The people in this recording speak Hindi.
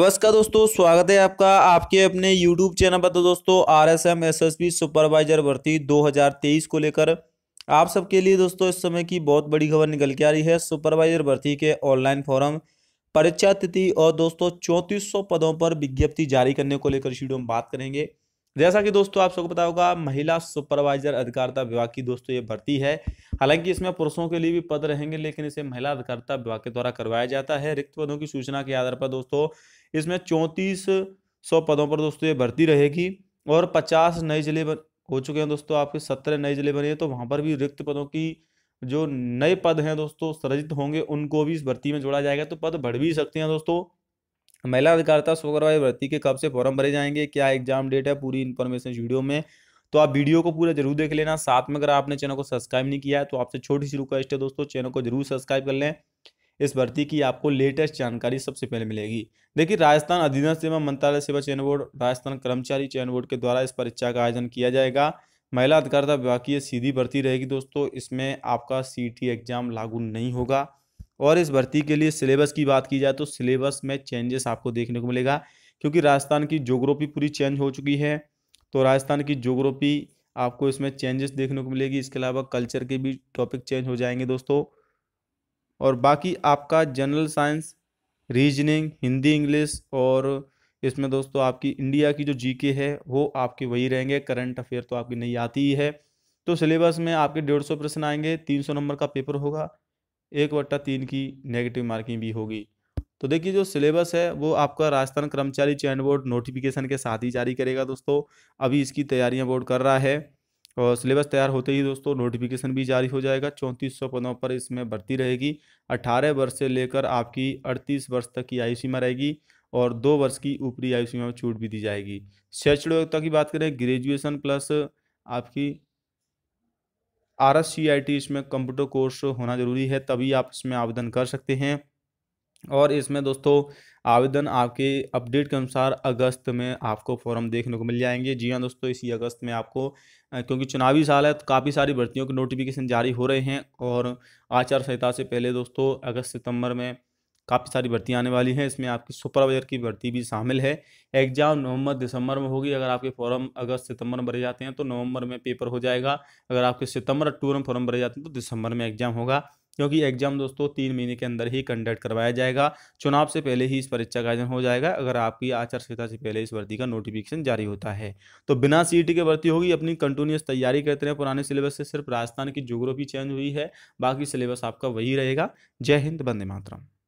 नमस्कार दोस्तों स्वागत है आपका आपके अपने YouTube चैनल पर तो दोस्तों R S M S S P supervisor भर्ती तेईस को लेकर आप सबके लिए दोस्तों इस समय की बहुत बड़ी खबर निकल के आ रही है सुपरवाइजर भर्ती के ऑनलाइन फॉरम परीक्षा तिथि और दोस्तों चौंतीस पदों पर विज्ञप्ति जारी करने को लेकर शीडियो में बात करेंगे जैसा कि दोस्तों आप सबको पता होगा महिला सुपरवाइजर अधिकारिता विभाग की दोस्तों ये भर्ती है हालांकि इसमें पुरुषों के लिए भी पद रहेंगे लेकिन इसे महिला अधिकारिता विभाग के द्वारा करवाया जाता है रिक्त पदों की सूचना के आधार पर दोस्तों इसमें चौंतीस सौ पदों पर दोस्तों ये भर्ती रहेगी और पचास नए जिले हो चुके हैं दोस्तों आपके सत्रह नए जिले बने तो वहाँ पर भी रिक्त पदों की जो नए पद हैं दोस्तों सृजित होंगे उनको भी इस भर्ती में जोड़ा जाएगा तो पद बढ़ भी सकते हैं दोस्तों महिला अधिकारिता सुपरवाइज भर्ती के कब से फॉर्म भरे जाएंगे क्या एग्जाम डेट है पूरी इन्फॉर्मेशन वीडियो में तो आप वीडियो को पूरा जरूर देख लेना साथ में अगर आपने चैनल को सब्सक्राइब नहीं किया है तो आपसे छोटी सी रिक्वेस्ट है दोस्तों चैनल को जरूर सब्सक्राइब कर लें इस भर्ती की आपको लेटेस्ट जानकारी सबसे पहले मिलेगी देखिए राजस्थान अधीनस्थ सेवा मंत्रालय सेवा चयन बोर्ड राजस्थान कर्मचारी चयन बोर्ड के द्वारा इस परीक्षा का आयोजन किया जाएगा महिला अधिकारिता विभाग की सीधी भर्ती रहेगी दोस्तों इसमें आपका सी एग्जाम e लागू नहीं होगा और इस भर्ती के लिए सिलेबस की बात की जाए तो सिलेबस में चेंजेस आपको देखने को मिलेगा क्योंकि राजस्थान की जोग्राफी पूरी चेंज हो चुकी है तो राजस्थान की जोग्राफी आपको इसमें चेंजेस देखने को मिलेगी इसके अलावा कल्चर के भी टॉपिक चेंज हो जाएंगे दोस्तों और बाकी आपका general science reasoning Hindi English और इसमें दोस्तों आपकी इंडिया की जो जीके है वो आपके वही रहेंगे करंट अफेयर तो आपकी नहीं आती ही है तो सिलेबस में आपके डेढ़ सौ प्रश्न आएंगे तीन सौ नंबर का पेपर होगा एक वट्टा तीन की नेगेटिव मार्किंग भी होगी तो देखिए जो सिलेबस है वो आपका राजस्थान कर्मचारी चयन बोर्ड नोटिफिकेशन के साथ ही जारी करेगा दोस्तों अभी इसकी तैयारियां बोर्ड कर रहा है और सिलेबस तैयार होते ही दोस्तों नोटिफिकेशन भी जारी हो जाएगा चौंतीस सौ पदों पर इसमें भर्ती रहेगी अठारह वर्ष से लेकर आपकी अड़तीस वर्ष तक की आयु सीमा रहेगी और दो वर्ष की ऊपरी आयु सीमा में छूट भी दी जाएगी शैक्षणिक योग्यता की बात करें ग्रेजुएशन प्लस आपकी R S C I T इसमें कंप्यूटर कोर्स होना ज़रूरी है तभी आप इसमें आवेदन कर सकते हैं और इसमें दोस्तों आवेदन आपके अपडेट के अनुसार अगस्त में आपको फॉर्म देखने को मिल जाएंगे जी हाँ दोस्तों इसी अगस्त में आपको क्योंकि चुनावी साल है तो काफ़ी सारी भर्तियों के नोटिफिकेशन जारी हो रहे हैं और आचार संहिता से पहले दोस्तों अगस्त सितंबर में काफ़ी सारी भर्ती आने वाली हैं इसमें आपकी सुपरवाइजर की भर्ती भी शामिल है एग्जाम नवंबर दिसंबर में होगी अगर आपके फॉर्म अगस्त सितंबर में भरे जाते हैं तो नवंबर में पेपर हो जाएगा अगर आपके सितंबर अक्टूबर में फॉर्म भरे जाते हैं तो दिसंबर में एग्जाम होगा क्योंकि एग्जाम दोस्तों तीन महीने के अंदर ही कंडक्ट करवाया जाएगा चुनाव से पहले ही इस परीक्षा का आयोजन हो जाएगा अगर आपकी आचार संहिता से पहले इस भर्ती का नोटिफिकेशन जारी होता है तो बिना सीईटी e के भर्ती होगी अपनी कंटिन्यूस तैयारी करते रहे पुराने सिलेबस से सिर्फ राजस्थान की जोग्राफी चेंज हुई है बाकी सिलेबस आपका वही रहेगा जय हिंद बंदे मातरम